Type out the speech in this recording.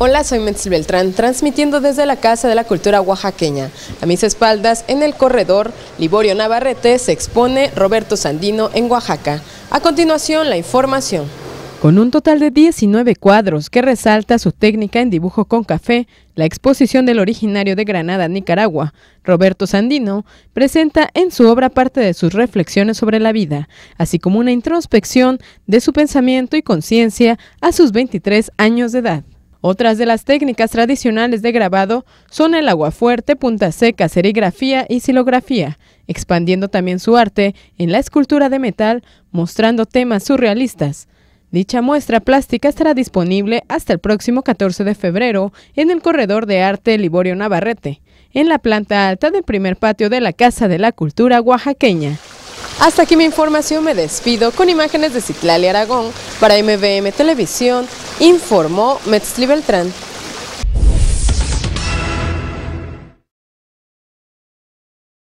Hola, soy Metzl Beltrán, transmitiendo desde la Casa de la Cultura Oaxaqueña. A mis espaldas, en el corredor, Liborio Navarrete se expone Roberto Sandino en Oaxaca. A continuación, la información. Con un total de 19 cuadros que resalta su técnica en dibujo con café, la exposición del originario de Granada, Nicaragua, Roberto Sandino, presenta en su obra parte de sus reflexiones sobre la vida, así como una introspección de su pensamiento y conciencia a sus 23 años de edad. Otras de las técnicas tradicionales de grabado son el agua fuerte, punta seca, serigrafía y silografía, expandiendo también su arte en la escultura de metal, mostrando temas surrealistas. Dicha muestra plástica estará disponible hasta el próximo 14 de febrero en el Corredor de Arte Liborio Navarrete, en la planta alta del primer patio de la Casa de la Cultura Oaxaqueña. Hasta aquí mi información, me despido con imágenes de Citlali Aragón. Para MVM Televisión, informó Metzli Beltrán.